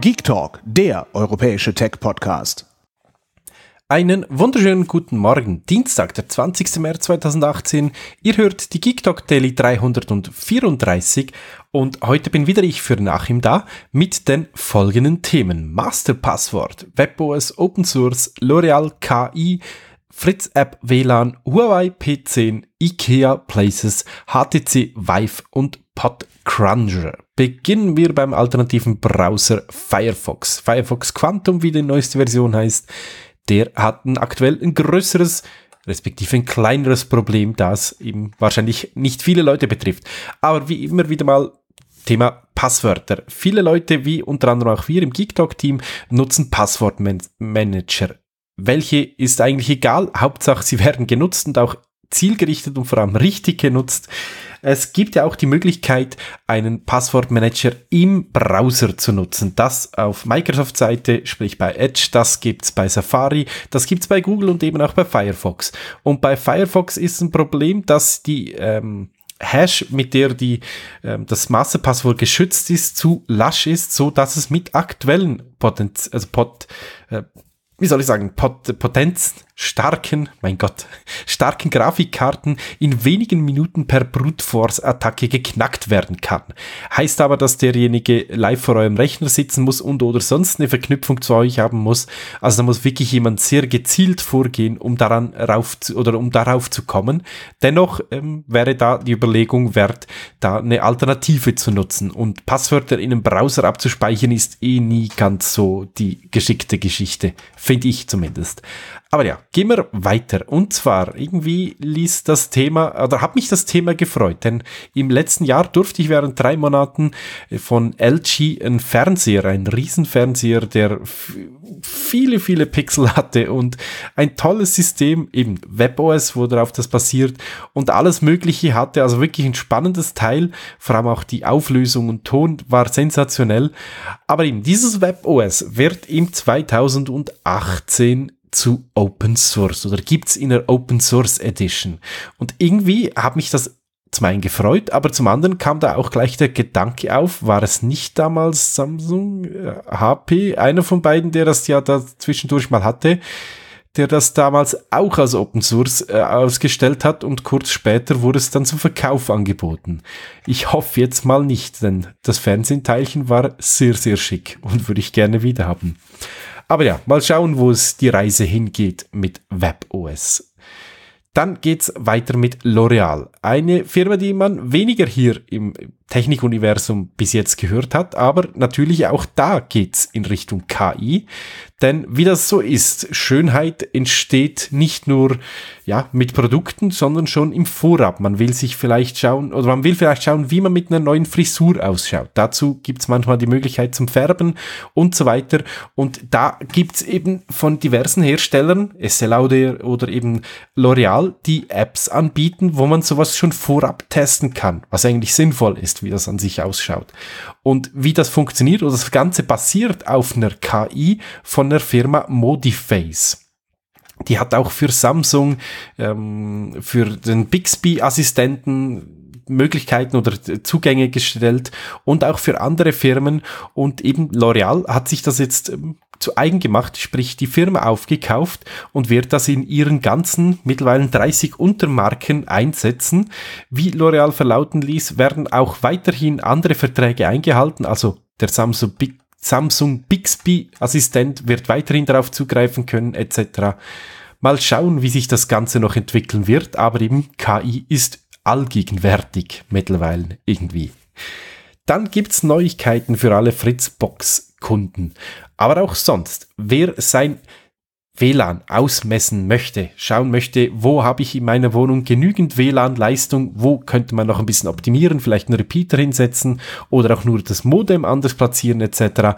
Geek Talk, der europäische Tech-Podcast. Einen wunderschönen guten Morgen, Dienstag, der 20. März 2018. Ihr hört die Geek Talk Daily 334 und heute bin wieder ich für Nachim da mit den folgenden Themen. Master Passwort, WebOS Open Source, L'Oreal KI, Fritz App WLAN, Huawei P10, IKEA Places, HTC Vive und PodCruncher. Beginnen wir beim alternativen Browser Firefox. Firefox Quantum, wie die neueste Version heißt, der hat ein aktuell ein größeres respektive ein kleineres Problem, das eben wahrscheinlich nicht viele Leute betrifft. Aber wie immer wieder mal Thema Passwörter. Viele Leute, wie unter anderem auch wir im GeekTalk-Team, nutzen Passwortmanager. Welche ist eigentlich egal, Hauptsache sie werden genutzt und auch zielgerichtet und vor allem richtig genutzt. Es gibt ja auch die Möglichkeit, einen Passwortmanager im Browser zu nutzen. Das auf Microsoft-Seite, sprich bei Edge, das gibt's bei Safari, das gibt's bei Google und eben auch bei Firefox. Und bei Firefox ist ein Problem, dass die ähm, Hash, mit der die, ähm, das Massepasswort geschützt ist, zu lasch ist, so dass es mit aktuellen Potenz also Pot, äh, wie soll ich sagen, pot potenzstarken, mein Gott, starken Grafikkarten in wenigen Minuten per Brute Force Attacke geknackt werden kann. Heißt aber, dass derjenige live vor eurem Rechner sitzen muss und oder sonst eine Verknüpfung zu euch haben muss. Also da muss wirklich jemand sehr gezielt vorgehen, um daran rauf zu, oder um darauf zu kommen. Dennoch ähm, wäre da die Überlegung wert, da eine Alternative zu nutzen und Passwörter in einem Browser abzuspeichern ist eh nie ganz so die geschickte Geschichte. Finde finde ich zumindest. Aber ja, gehen wir weiter. Und zwar, irgendwie ließ das Thema, oder hat mich das Thema gefreut, denn im letzten Jahr durfte ich während drei Monaten äh, von LG einen Fernseher, einen Riesenfernseher, der viele, viele Pixel hatte und ein tolles System, eben WebOS, wo worauf das basiert und alles Mögliche hatte. Also wirklich ein spannendes Teil, vor allem auch die Auflösung und Ton war sensationell. Aber eben dieses WebOS wird im 2018 zu Open Source oder gibt's in der Open Source Edition. Und irgendwie hat mich das zum einen gefreut, aber zum anderen kam da auch gleich der Gedanke auf, war es nicht damals Samsung, HP, äh, einer von beiden, der das ja da zwischendurch mal hatte, der das damals auch als Open Source äh, ausgestellt hat und kurz später wurde es dann zum Verkauf angeboten. Ich hoffe jetzt mal nicht, denn das Fernsehteilchen war sehr, sehr schick und würde ich gerne wieder haben. Aber ja, mal schauen, wo es die Reise hingeht mit WebOS dann geht's weiter mit L'Oreal. Eine Firma, die man weniger hier im Technikuniversum bis jetzt gehört hat, aber natürlich auch da geht's in Richtung KI. Denn wie das so ist, Schönheit entsteht nicht nur, ja, mit Produkten, sondern schon im Vorab. Man will sich vielleicht schauen, oder man will vielleicht schauen, wie man mit einer neuen Frisur ausschaut. Dazu gibt's manchmal die Möglichkeit zum Färben und so weiter. Und da gibt's eben von diversen Herstellern, Estée Lauder oder eben L'Oreal, all die Apps anbieten, wo man sowas schon vorab testen kann, was eigentlich sinnvoll ist, wie das an sich ausschaut. Und wie das funktioniert, oder das Ganze basiert auf einer KI von der Firma Modiface. Die hat auch für Samsung, ähm, für den Bixby-Assistenten Möglichkeiten oder Zugänge gestellt und auch für andere Firmen. Und eben L'Oreal hat sich das jetzt ähm, zu eigen gemacht, sprich die Firma aufgekauft und wird das in ihren ganzen mittlerweile 30 Untermarken einsetzen. Wie L'Oreal verlauten ließ, werden auch weiterhin andere Verträge eingehalten, also der Samsung, Big, Samsung Bixby Assistent wird weiterhin darauf zugreifen können etc. Mal schauen, wie sich das Ganze noch entwickeln wird, aber eben KI ist allgegenwärtig mittlerweile irgendwie. Dann gibt's Neuigkeiten für alle Fritzbox-Kunden. Aber auch sonst, wer sein WLAN ausmessen möchte, schauen möchte, wo habe ich in meiner Wohnung genügend WLAN-Leistung, wo könnte man noch ein bisschen optimieren, vielleicht einen Repeater hinsetzen oder auch nur das Modem anders platzieren etc.,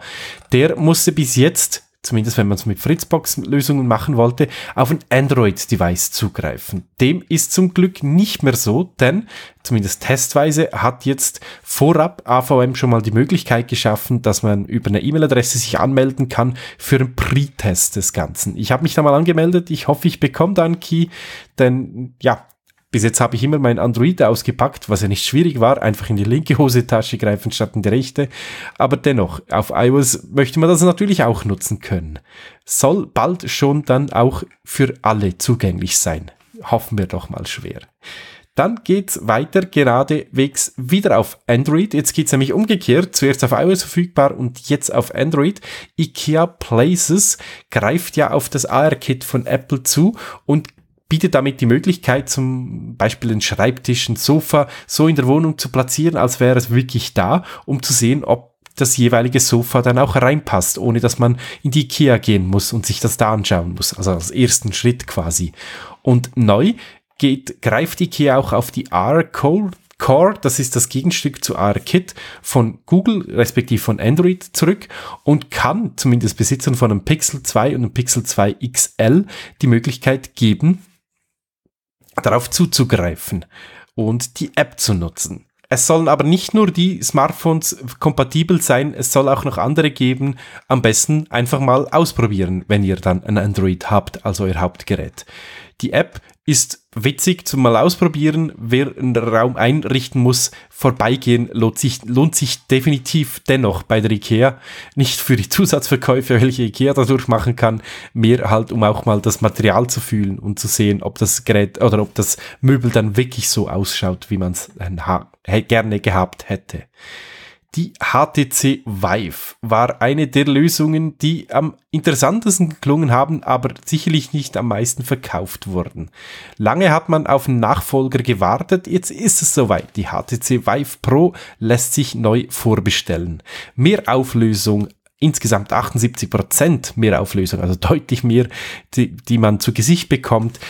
der musste bis jetzt zumindest wenn man es mit Fritzbox-Lösungen machen wollte, auf ein Android-Device zugreifen. Dem ist zum Glück nicht mehr so, denn zumindest testweise hat jetzt vorab AVM schon mal die Möglichkeit geschaffen, dass man über eine E-Mail-Adresse sich anmelden kann für einen Pre-Test des Ganzen. Ich habe mich da mal angemeldet, ich hoffe, ich bekomme da einen Key, denn ja, bis jetzt habe ich immer mein Android ausgepackt, was ja nicht schwierig war, einfach in die linke Hosentasche greifen statt in die rechte. Aber dennoch, auf iOS möchte man das natürlich auch nutzen können. Soll bald schon dann auch für alle zugänglich sein. Hoffen wir doch mal schwer. Dann geht's weiter geradewegs wieder auf Android. Jetzt geht's nämlich umgekehrt. Zuerst auf iOS verfügbar und jetzt auf Android. IKEA Places greift ja auf das AR-Kit von Apple zu und bietet damit die Möglichkeit, zum Beispiel einen Schreibtisch, ein Sofa so in der Wohnung zu platzieren, als wäre es wirklich da, um zu sehen, ob das jeweilige Sofa dann auch reinpasst, ohne dass man in die Ikea gehen muss und sich das da anschauen muss. Also als ersten Schritt quasi. Und neu geht, greift Ikea auch auf die R-Core das ist das Gegenstück zu R-Kit von Google, respektive von Android zurück und kann zumindest Besitzern von einem Pixel 2 und einem Pixel 2 XL die Möglichkeit geben, darauf zuzugreifen und die App zu nutzen. Es sollen aber nicht nur die Smartphones kompatibel sein, es soll auch noch andere geben. Am besten einfach mal ausprobieren, wenn ihr dann ein Android habt, also euer Hauptgerät. Die App ist witzig zum mal ausprobieren. Wer einen Raum einrichten muss, vorbeigehen lohnt sich, lohnt sich definitiv dennoch bei der IKEA. Nicht für die Zusatzverkäufe, welche IKEA dadurch machen kann, mehr halt, um auch mal das Material zu fühlen und zu sehen, ob das Gerät oder ob das Möbel dann wirklich so ausschaut, wie man es äh, gerne gehabt hätte die HTC Vive war eine der Lösungen, die am interessantesten geklungen haben, aber sicherlich nicht am meisten verkauft wurden. Lange hat man auf einen Nachfolger gewartet, jetzt ist es soweit. Die HTC Vive Pro lässt sich neu vorbestellen. Mehr Auflösung, insgesamt 78 Prozent mehr Auflösung, also deutlich mehr, die, die man zu Gesicht bekommt.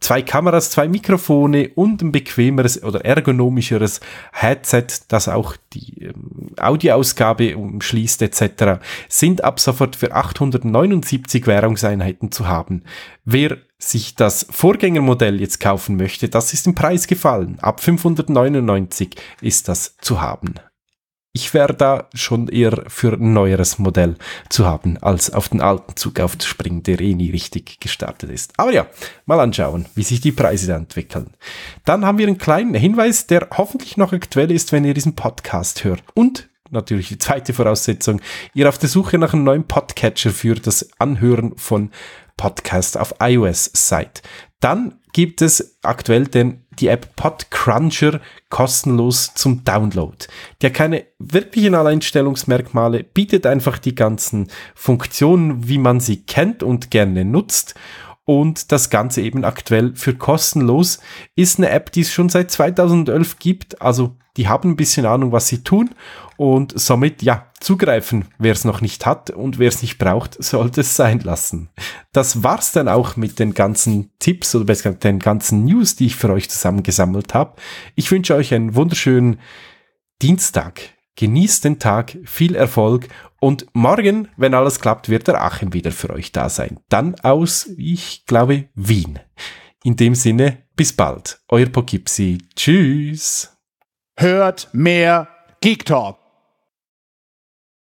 Zwei Kameras, zwei Mikrofone und ein bequemeres oder ergonomischeres Headset, das auch die ähm, Audioausgabe umschließt etc., sind ab sofort für 879 Währungseinheiten zu haben. Wer sich das Vorgängermodell jetzt kaufen möchte, das ist im Preis gefallen. Ab 599 ist das zu haben ich wäre da schon eher für ein neueres Modell zu haben, als auf den alten Zug aufzuspringen, der eh nie richtig gestartet ist. Aber ja, mal anschauen, wie sich die Preise da entwickeln. Dann haben wir einen kleinen Hinweis, der hoffentlich noch aktuell ist, wenn ihr diesen Podcast hört. Und natürlich die zweite Voraussetzung, ihr auf der Suche nach einem neuen Podcatcher für das Anhören von Podcasts auf iOS seid. Dann gibt es aktuell den die App Podcruncher kostenlos zum Download. Die hat keine wirklichen Alleinstellungsmerkmale, bietet einfach die ganzen Funktionen, wie man sie kennt und gerne nutzt und das Ganze eben aktuell für kostenlos. Ist eine App, die es schon seit 2011 gibt, also die haben ein bisschen Ahnung, was sie tun und somit ja zugreifen, wer es noch nicht hat und wer es nicht braucht, sollte es sein lassen. Das war's dann auch mit den ganzen Tipps oder besser gesagt den ganzen News, die ich für euch zusammengesammelt habe. Ich wünsche euch einen wunderschönen Dienstag. Genießt den Tag, viel Erfolg und morgen, wenn alles klappt, wird der Achim wieder für euch da sein. Dann aus, ich glaube, Wien. In dem Sinne, bis bald. Euer Pokipsi. Tschüss. Hört mehr Geek Talk.